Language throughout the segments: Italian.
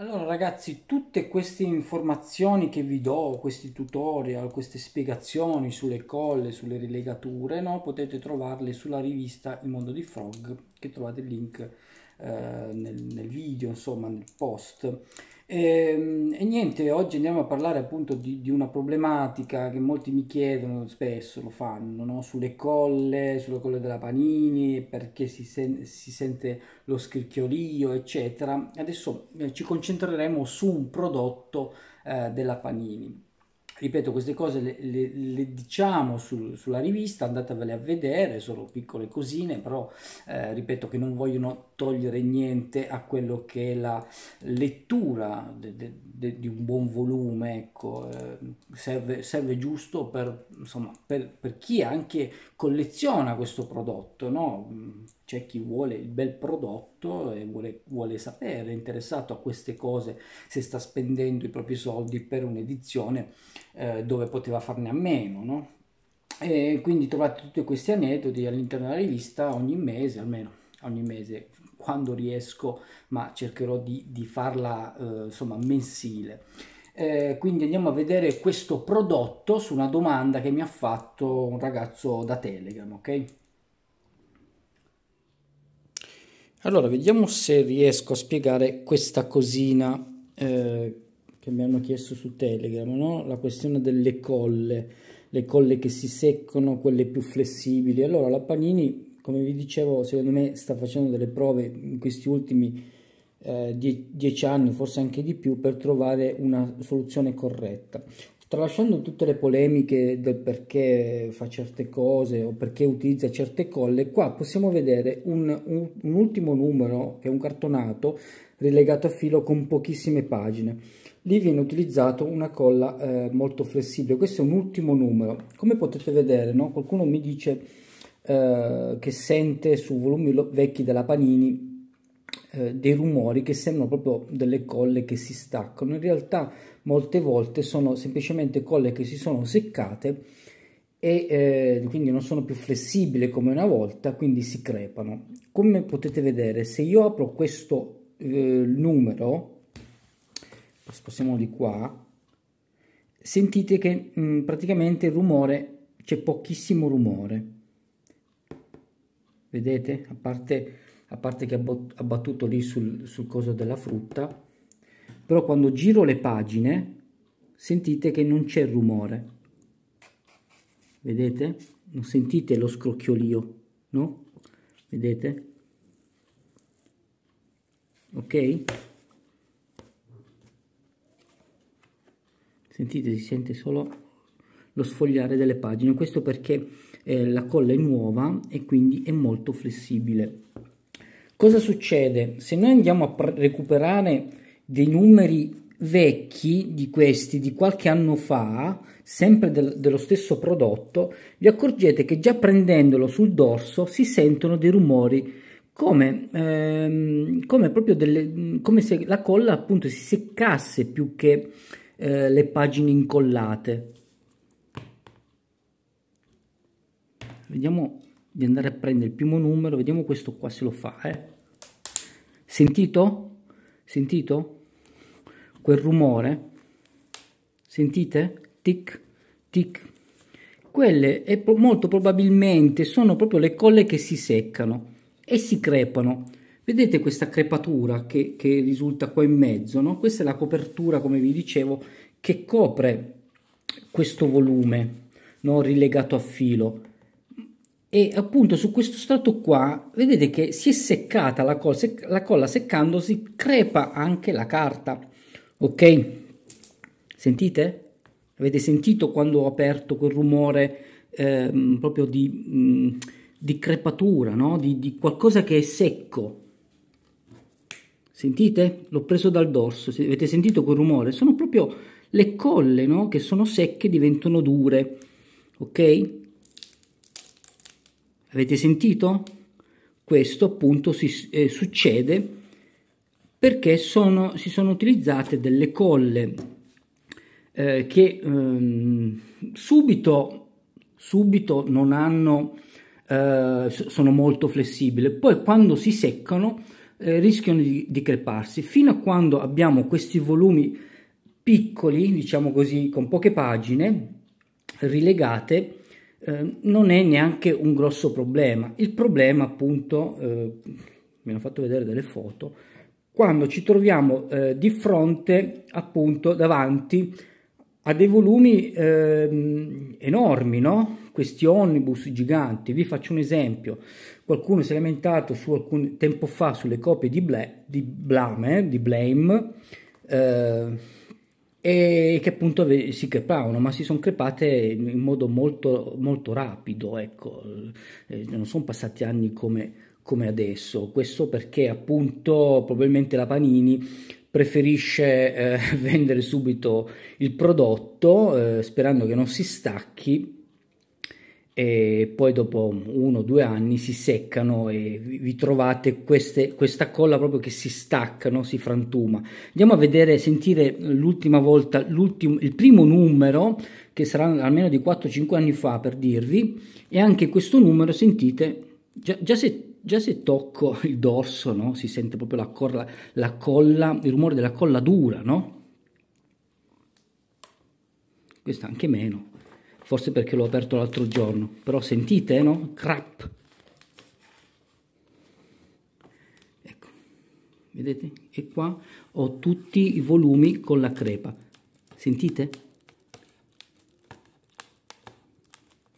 Allora ragazzi, tutte queste informazioni che vi do, questi tutorial, queste spiegazioni sulle colle, sulle rilegature, no? potete trovarle sulla rivista Il Mondo di Frog, che trovate il link eh, nel, nel video, insomma, nel post. E, ehm, e, niente, oggi andiamo a parlare appunto di, di, una problematica che molti mi chiedono, spesso lo fanno, no? sulle colle, sulle colle della Panini, perché si, sen- si sente lo scricchiolio, eccetera. Adesso eh, ci concentreremo su un prodotto eh, della Panini ripeto, queste cose le, le, le diciamo sul, sulla rivista, andatevele a vedere, sono piccole cosine, però eh, ripeto che non vogliono togliere niente a quello che è la lettura di un buon volume, ecco, eh, serve, serve, giusto per, insomma, per, per, chi anche colleziona questo prodotto, no? c'è chi vuole il bel prodotto e vuole, vuole, sapere, è interessato a queste cose, se sta spendendo i propri soldi per un'edizione eh, dove poteva farne a meno, no? E quindi trovate tutti questi aneddoti all'interno della rivista ogni mese, almeno ogni mese quando riesco, ma cercherò di, di farla eh, insomma mensile. Eh, quindi andiamo a vedere questo prodotto su una domanda che mi ha fatto un ragazzo da Telegram, ok? Allora, vediamo se riesco a spiegare questa cosina eh, che mi hanno chiesto su Telegram, no? la questione delle colle, le colle che si seccano, quelle più flessibili. Allora, la Panini, come vi dicevo, secondo me sta facendo delle prove in questi ultimi eh, die dieci anni, forse anche di più, per trovare una soluzione corretta. Tralasciando tutte le polemiche del perché fa certe cose o perché utilizza certe colle, qua possiamo vedere un, un, un ultimo numero che è un cartonato rilegato a filo con pochissime pagine. Lì viene utilizzato una colla eh, molto flessibile, questo è un ultimo numero. Come potete vedere, no? qualcuno mi dice eh, che sente su volumi vecchi della Panini eh, dei rumori che sembrano proprio delle colle che si staccano. In realtà molte volte sono semplicemente colle che si sono seccate e eh, quindi non sono più flessibili come una volta, quindi si crepano. Come potete vedere, se io apro questo eh, numero, spostiamo di qua, sentite che mh, mm, praticamente il rumore c'è pochissimo rumore. Vedete? A parte a parte che ha battuto lì sul, sul coso della frutta, però quando giro le pagine sentite che non c'è rumore, vedete? Non sentite lo scrocchiolio, no? Vedete? Ok? Sentite, si sente solo lo sfogliare delle pagine, questo perché eh, la colla è nuova e quindi è molto flessibile. Cosa succede? Se noi andiamo a pr- recuperare dei numeri vecchi di questi di qualche anno fa, sempre del, dello stesso prodotto, vi accorgete che già prendendolo sul dorso si sentono dei rumori come, ehm, come proprio delle, come se la colla appunto si seccasse più che eh, le pagine incollate. Vediamo di andare a prendere il primo numero, vediamo questo qua se lo fa, eh. Sentito? Sentito? Quel rumore? Sentite? Tic, tic. Quelle è pro molto probabilmente sono proprio le colle che si seccano e si crepano. Vedete questa crepatura che, che risulta qua in mezzo? No? Questa è la copertura, come vi dicevo, che copre questo volume no? rilegato a filo e appunto su questo strato qua vedete che si è seccata la colla, sec la colla seccandosi crepa anche la carta ok sentite avete sentito quando ho aperto quel rumore ehm, proprio di, mh, mm, di crepatura no? di, di, qualcosa che è secco sentite l'ho preso dal dorso avete sentito quel rumore sono proprio le colle no? che sono secche diventano dure ok Avete sentito? Questo appunto si, eh, succede perché sono, si sono utilizzate delle colle eh, che ehm, subito, subito non hanno, eh, sono molto flessibili, poi quando si seccano eh, rischiano di, di creparsi fino a quando abbiamo questi volumi piccoli, diciamo così, con poche pagine rilegate Ehm, non è neanche un grosso problema. Il problema, appunto, eh, mi hanno fatto vedere delle foto, quando ci troviamo eh, di fronte, appunto, davanti a dei volumi ehm, enormi, no? Questi omnibus giganti. Vi faccio un esempio. Qualcuno si è lamentato su alcun tempo fa sulle copie di, Bla, di Blame, eh, di Blame ehm, e che appunto si crepavano, ma si sono crepate in modo molto, molto rapido, ecco. Eh, non sono passati anni come, come, adesso, questo perché appunto probabilmente la Panini preferisce eh, vendere subito il prodotto eh, sperando che non si stacchi e poi dopo uno o due anni si seccano e vi trovate queste, questa colla proprio che si stacca, no? si frantuma. Andiamo a vedere, sentire l'ultima volta, il primo numero, che sarà almeno di 4-5 anni fa per dirvi, e anche questo numero, sentite, già, già, se, già se, tocco il dorso, no? si sente proprio la, corla, la colla, il rumore della colla dura, no? Questa anche meno forse perché l'ho aperto l'altro giorno, però sentite, eh, no? Crap. Ecco, vedete? E qua ho tutti i volumi con la crepa, sentite?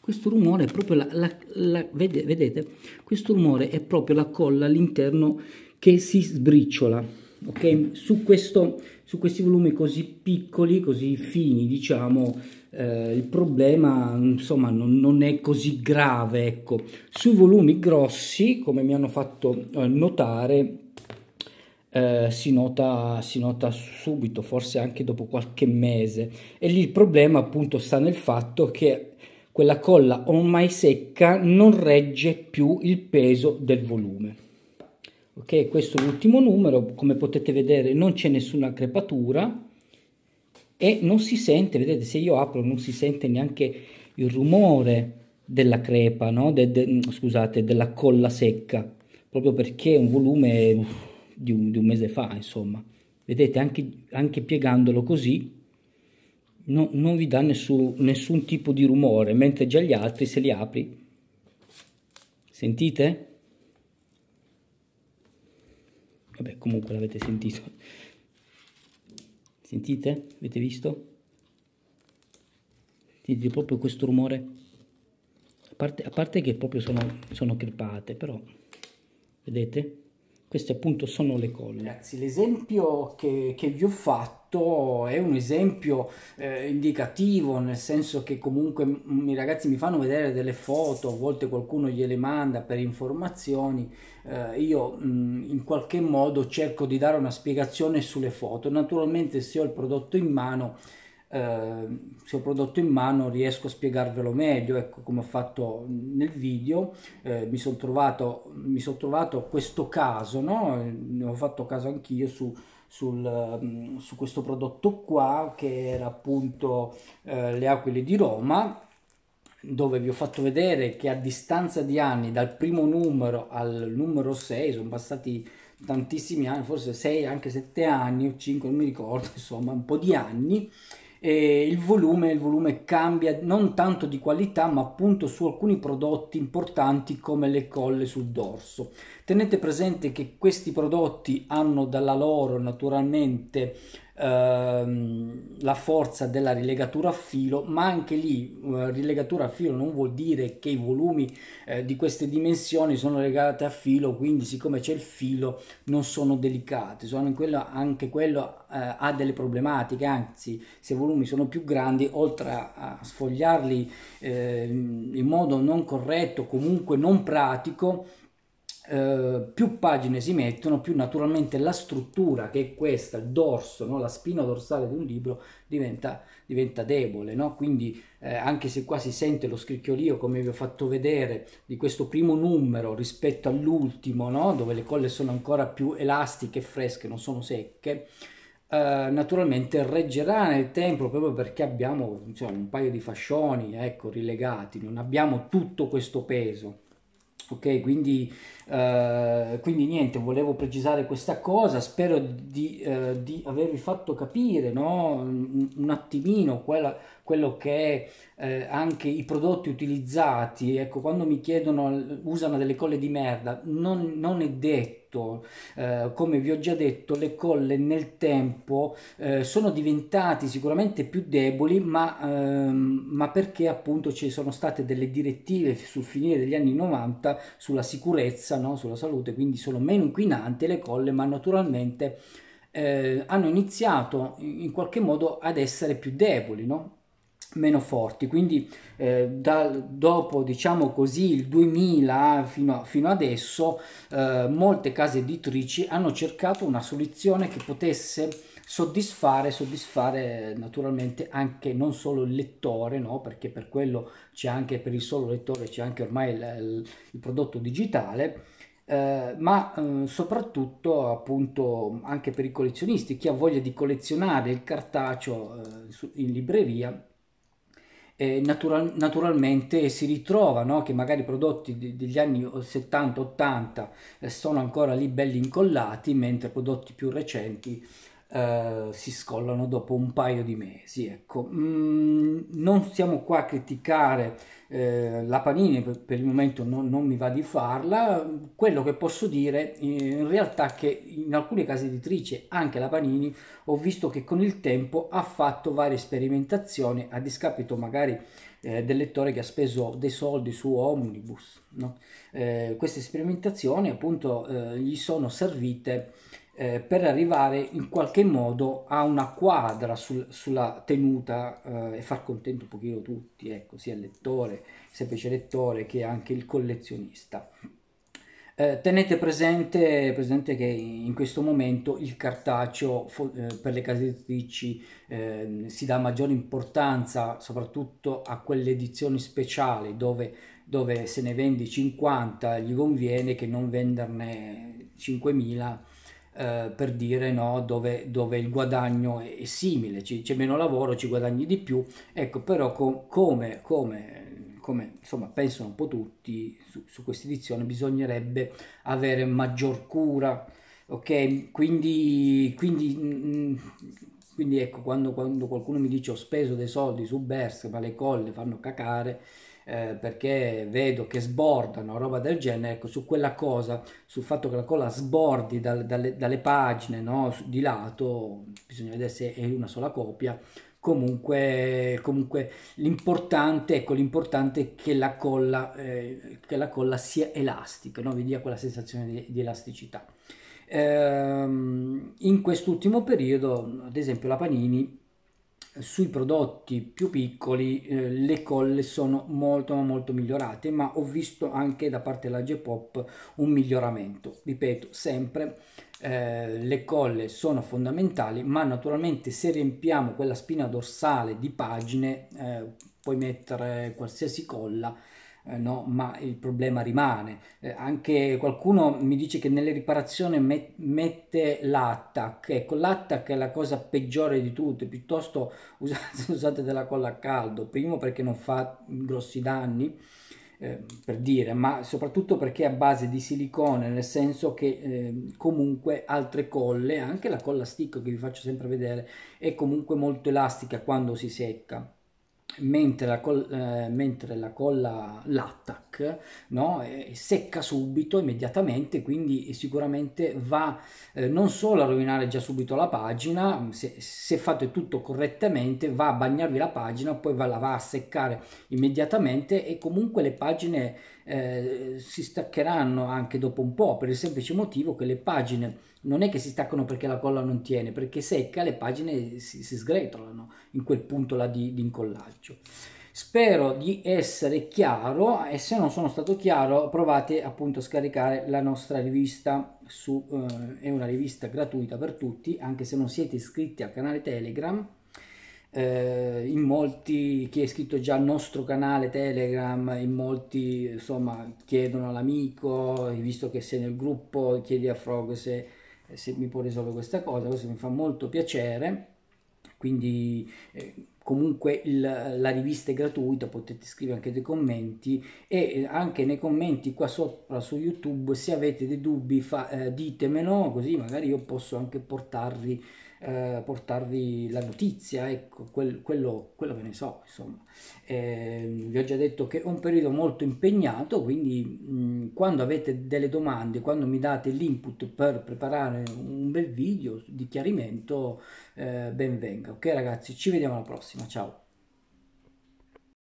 Questo rumore è proprio la, la, la vedete? Questo rumore è proprio la colla all'interno che si sbriciola ok? Su, questo, su, questi volumi così piccoli, così fini, diciamo, eh, il problema insomma, non, non, è così grave. Ecco. Sui volumi grossi, come mi hanno fatto eh, notare, eh, si, nota, si, nota, subito, forse anche dopo qualche mese. E lì il problema appunto sta nel fatto che quella colla ormai secca non regge più il peso del volume ok questo è l'ultimo numero come potete vedere non c'è nessuna crepatura e non si sente vedete se io apro non si sente neanche il rumore della crepa no? De, de, mm, scusate della colla secca proprio perché è un volume uff, di, un, di un, mese fa insomma vedete anche, anche piegandolo così no, non vi dà nessun, nessun tipo di rumore mentre già gli altri se li apri sentite? vabbè comunque l'avete sentito sentite? avete visto? sentite proprio questo rumore a parte, a parte che proprio sono, sono crepate però vedete? queste appunto sono le colle ragazzi l'esempio che, che vi ho fatto fatto è un esempio eh, indicativo, nel senso che comunque m- i ragazzi mi fanno vedere delle foto, a volte qualcuno gliele manda per informazioni, eh, io mh, in qualche modo cerco di dare una spiegazione sulle foto. Naturalmente se ho il prodotto in mano, eh, se ho prodotto in mano riesco a spiegarvelo meglio, ecco come ho fatto nel video, eh, mi sono trovato, son trovato questo caso, no? ne ho fatto caso anch'io su sul, mm, su questo prodotto qua che era appunto eh, le aquile di Roma dove vi ho fatto vedere che a distanza di anni dal primo numero al numero 6 sono passati tantissimi anni forse 6 anche 7 anni o 5 non mi ricordo insomma un po' di anni eh, il, volume, il volume cambia non tanto di qualità ma appunto su alcuni prodotti importanti come le colle sul dorso. Tenete presente che questi prodotti hanno dalla loro naturalmente ehm, la forza della rilegatura a filo, ma anche lì eh, rilegatura a filo non vuol dire che i volumi eh, di queste dimensioni sono legati a filo, quindi siccome c'è il filo non sono delicati, sono quello, anche quello eh, ha delle problematiche, anzi se i volumi sono più grandi, oltre a, sfogliarli eh, in modo non corretto, comunque non pratico, eh, più pagine si mettono, più naturalmente la struttura che è questa, il dorso, no? la spina dorsale di un libro diventa, diventa debole. No? Quindi, eh, anche se qua si sente lo scricchiolio, come vi ho fatto vedere, di questo primo numero rispetto all'ultimo, no? dove le colle sono ancora più elastiche e fresche, non sono secche. Uh, naturalmente reggerà nel tempo proprio perché abbiamo insomma, un paio di fascioni ecco, rilegati, non abbiamo tutto questo peso ok? Quindi, eh, quindi niente, volevo precisare questa cosa, spero di, eh, di avervi fatto capire no? un, un attimino quella, quello che è eh, anche i prodotti utilizzati, ecco, quando mi chiedono usano delle colle di merda, non, non è detto. Eh, come vi ho già detto, le colle nel tempo eh, sono diventati sicuramente più deboli, ma, ehm, ma, perché appunto ci sono state delle direttive sul finire degli anni 90 sulla sicurezza, no? sulla salute, quindi sono meno inquinanti le colle, ma naturalmente eh, hanno iniziato in qualche modo ad essere più deboli, no? meno forti quindi eh, da, dopo diciamo così il 2000 fino, fino adesso eh, molte case editrici hanno cercato una soluzione che potesse soddisfare, soddisfare eh, naturalmente anche non solo il lettore, no? perché per quello c'è anche per il solo lettore c'è anche ormai il, il prodotto digitale, eh, ma eh, soprattutto appunto anche per i collezionisti, chi ha voglia di collezionare il cartaceo eh, in libreria eh, natural, naturalmente si ritrova no? che magari i prodotti degli anni 70-80 eh, sono ancora lì belli incollati, mentre prodotti più recenti eh, si scollano dopo un paio di mesi. Ecco. Mm, non siamo qua a criticare eh, la Panini, per, per il momento non, non, mi va di farla. Quello che posso dire eh, in realtà è che in alcune case editrici, anche la Panini, ho visto che con il tempo ha fatto varie sperimentazioni a discapito magari eh, del lettore che ha speso dei soldi su Omnibus. No? queste sperimentazioni appunto gli sono servite eh, per arrivare in qualche modo a una quadra sul, sulla tenuta eh, e far contento un pochino tutti, ecco, sia il lettore, il semplice lettore che anche il collezionista. Eh, tenete presente, presente, che in questo momento il cartaceo eh, per le case editrici ehm, si dà maggiore importanza soprattutto a quelle edizioni speciali dove, dove se ne vendi 50 gli conviene che non venderne 5000 eh, per dire no, dove, dove, il guadagno è, è simile, c'è meno lavoro, ci guadagni di più, ecco però co, come, come, come insomma, pensano un po' tutti su, su questa edizione bisognerebbe avere maggior cura, ok? Quindi, quindi mm, mm, quindi ecco, quando, quando, qualcuno mi dice ho speso dei soldi su Bersk, ma le colle fanno cacare, eh, perché vedo che sbordano, roba del genere, ecco, su quella cosa, sul fatto che la colla sbordi dal, dalle, dalle, pagine no? di lato, bisogna vedere se è una sola copia, comunque, comunque l'importante, ecco, è che la colla, eh, che la colla sia elastica, no? vi dia quella sensazione di, di elasticità. Ehm, in quest'ultimo periodo, ad esempio, la Panini sui prodotti più piccoli eh, le colle sono molto molto migliorate ma ho visto anche da parte della J-Pop un miglioramento ripeto sempre eh, le colle sono fondamentali ma naturalmente se riempiamo quella spina dorsale di pagine eh, puoi mettere qualsiasi colla eh, no? ma il problema rimane. Eh, anche qualcuno mi dice che nelle riparazioni met- mette l'attack, ecco l'attack è la cosa peggiore di tutte, piuttosto usate, usate della colla a caldo, primo perché non fa grossi danni, eh, per dire, ma soprattutto perché è a base di silicone, nel senso che eh, comunque altre colle, anche la colla stick che vi faccio sempre vedere, è comunque molto elastica quando si secca mentre la, col, eh, mentre la colla l'attac no? secca subito immediatamente quindi sicuramente va eh, non solo a rovinare già subito la pagina se, se, fate tutto correttamente va a bagnarvi la pagina poi va, la va a seccare immediatamente e comunque le pagine eh, si staccheranno anche dopo un po' per il semplice motivo che le pagine non è che si staccano perché la colla non tiene, perché secca le pagine si, si sgretolano in quel punto là di, di incollaggio. Spero di essere chiaro e se non sono stato chiaro provate appunto a scaricare la nostra rivista, su, eh, è una rivista gratuita per tutti, anche se non siete iscritti al canale Telegram, eh, in molti chi è iscritto già al nostro canale Telegram, in molti insomma chiedono all'amico, visto che sei nel gruppo, chiedi a Frog se eh, se mi può risolvere questa cosa, questo mi fa molto piacere, quindi eh, comunque il, la rivista è gratuita, potete scrivere anche dei commenti e eh, anche nei commenti qua sopra su YouTube se avete dei dubbi fa, eh, ditemelo così magari io posso anche portarvi eh, portarvi la notizia, ecco, quel, quello, quello, che ne so, insomma. Eh, vi ho già detto che è un periodo molto impegnato, quindi mh, quando avete delle domande, quando mi date l'input per preparare un bel video di chiarimento, eh, ben venga. Ok ragazzi, ci vediamo alla prossima, ciao!